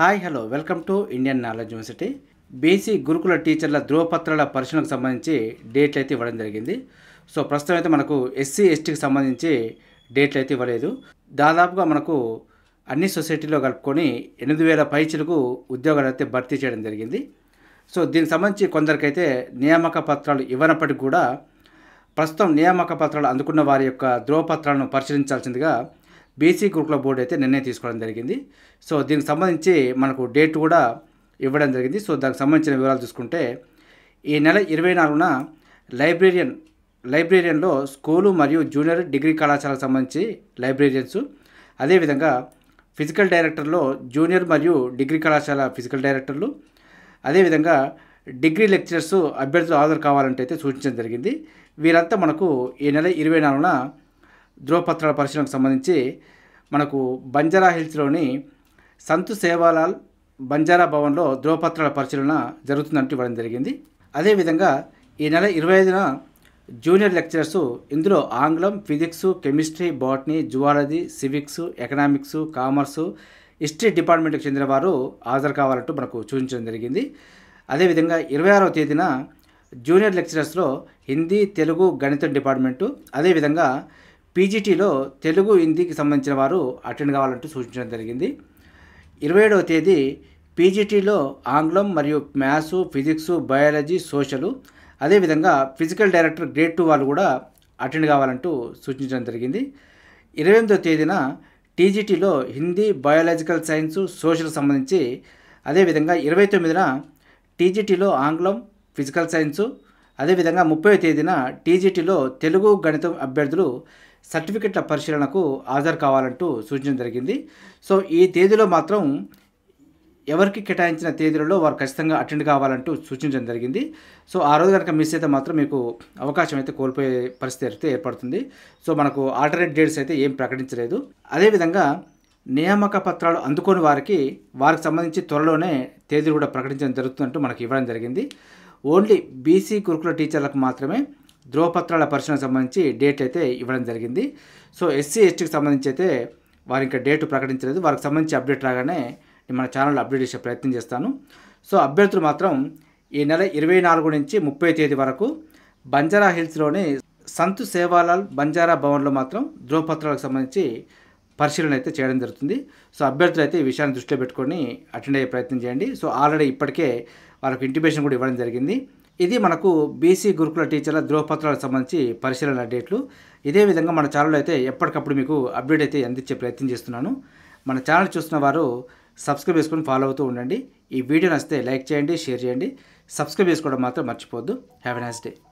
hi hello welcome to Indian knowledge university BC గురుకుల టీచర్ల ధృవపత్రాల పరిశీలనకు సంబంధించి డేట్లు అయితే ఇవ్వడం జరిగింది సో ప్రస్తుతం అయితే మనకు ఎస్సీ ఎస్టీకి సంబంధించి డేట్లు అయితే ఇవ్వలేదు దాదాపుగా మనకు అన్ని సొసైటీలో కలుపుకొని ఎనిమిది వేల పైచులకు ఉద్యోగాలు అయితే భర్తీ చేయడం జరిగింది సో దీనికి సంబంధించి కొందరికైతే నియామక పత్రాలు ఇవ్వనప్పటికీ కూడా ప్రస్తుతం నియామక పత్రాలు అందుకున్న వారి యొక్క ధృవపత్రాలను పరిశీలించాల్సిందిగా బీసీ గ్రూప్ల బోర్డు అయితే నిర్ణయం తీసుకోవడం జరిగింది సో దీనికి సంబంధించి మనకు డేట్ కూడా ఇవ్వడం జరిగింది సో దానికి సంబంధించిన వివరాలు చూసుకుంటే ఈ నెల ఇరవై నాలుగున లైబ్రేరియన్ లైబ్రేరియన్లో స్కూలు మరియు జూనియర్ డిగ్రీ కళాశాలకు సంబంధించి లైబ్రేరియన్స్ అదేవిధంగా ఫిజికల్ డైరెక్టర్లో జూనియర్ మరియు డిగ్రీ కళాశాల ఫిజికల్ డైరెక్టర్లు అదేవిధంగా డిగ్రీ లెక్చరర్స్ అభ్యర్థులు హాజరు కావాలంటే అయితే సూచించడం జరిగింది వీరంతా మనకు ఈ నెల ఇరవై నాలుగున ధ్రువపత్రాల పరిశీలనకు సంబంధించి మనకు బంజారా హిల్స్లోని సంతు సేవాలాల్ బంజారా భవన్లో ధ్రువపత్రాల పరిశీలన జరుగుతుందంటూ ఇవ్వడం జరిగింది అదేవిధంగా ఈ నెల ఇరవై ఐదున జూనియర్ లెక్చరర్స్ ఇందులో ఆంగ్లం physics chemistry botany zoology civics economics commerce history డిపార్ట్మెంట్కి చెందిన వారు హాజరు కావాలంటూ మనకు సూచించడం జరిగింది అదేవిధంగా ఇరవై ఆరవ తేదీన జూనియర్ లెక్చరర్స్లో హిందీ తెలుగు గణితం డిపార్ట్మెంటు అదేవిధంగా పీజీటీలో తెలుగు హిందీకి సంబంధించిన వారు అటెండ్ కావాలంటూ సూచించడం జరిగింది ఇరవై ఏడవ తేదీ పీజీటీలో ఆంగ్లం మరియు మ్యాథ్స్ ఫిజిక్స్ బయాలజీ సోషల్ అదేవిధంగా ఫిజికల్ డైరెక్టర్ గ్రేడ్ టూ వాళ్ళు కూడా అటెండ్ కావాలంటూ సూచించడం జరిగింది ఇరవై ఎనిమిదవ తేదీన టీజీటీలో హిందీ బయాలజికల్ సైన్స్ సోషల్ సంబంధించి అదేవిధంగా ఇరవై తొమ్మిదిన టీజీటీలో ఆంగ్లం ఫిజికల్ సైన్సు అదేవిధంగా ముప్పై తేదీన టీజీటీలో తెలుగు గణితం అభ్యర్థులు సర్టిఫికెట్ల పరిశీలనకు హాజరు కావాలంటూ సూచన జరిగింది సో ఈ తేదీలో మాత్రం ఎవరికి కేటాయించిన తేదీలలో వారు ఖచ్చితంగా అటెండ్ కావాలంటూ సూచించడం జరిగింది సో ఆ రోజు కనుక మిస్ అయితే మాత్రం మీకు అవకాశం అయితే కోల్పోయే పరిస్థితి అయితే ఏర్పడుతుంది సో మనకు ఆల్టర్నేట్ డేట్స్ అయితే ఏం ప్రకటించలేదు అదేవిధంగా నియామక పత్రాలు అందుకోని వారికి వారికి సంబంధించి త్వరలోనే తేదీలు కూడా ప్రకటించడం జరుగుతుందంటూ మనకి ఇవ్వడం జరిగింది ఓన్లీ బీసీ గురుకుల టీచర్లకు మాత్రమే ధ్రువపత్రాల పరిశీలనకు సంబంధించి డేట్ అయితే ఇవ్వడం జరిగింది సో ఎస్సీ ఎస్టీకి సంబంధించి అయితే వారి ఇంకా డేట్ ప్రకటించలేదు వారికి సంబంధించి అప్డేట్ రాగానే మన ఛానల్ అప్డేట్ చేసే ప్రయత్నం చేస్తాను సో అభ్యర్థులు మాత్రం ఈ నెల ఇరవై నాలుగు నుంచి ముప్పై తేదీ వరకు బంజారా హిల్స్లోని సంత్ సేవాలాల్ బంజారా భవన్లో మాత్రం ధ్రువపత్రాలకు సంబంధించి పరిశీలన అయితే చేయడం జరుగుతుంది సో అభ్యర్థులు అయితే ఈ విషయాన్ని దృష్టిలో పెట్టుకొని అటెండ్ అయ్యే ప్రయత్నం చేయండి సో ఆల్రెడీ ఇప్పటికే వాళ్ళకి ఇంటిమేషన్ కూడా ఇవ్వడం జరిగింది ఇది మనకు బీసీ గురుకుల టీచర్ల ధృవపత్రాలకు సంబంధించి పరిశీలన డేట్లు ఇదే విధంగా మన ఛానల్ అయితే ఎప్పటికప్పుడు మీకు అప్డేట్ అయితే అందించే ప్రయత్నం చేస్తున్నాను మన ఛానల్ చూస్తున్న వారు సబ్స్క్రైబ్ చేసుకొని ఫాలో అవుతూ ఉండండి ఈ వీడియో నచ్చితే లైక్ చేయండి షేర్ చేయండి సబ్స్క్రైబ్ చేసుకోవడం మాత్రం మర్చిపోద్దు హ్యావ్ ఎ నైస్ డే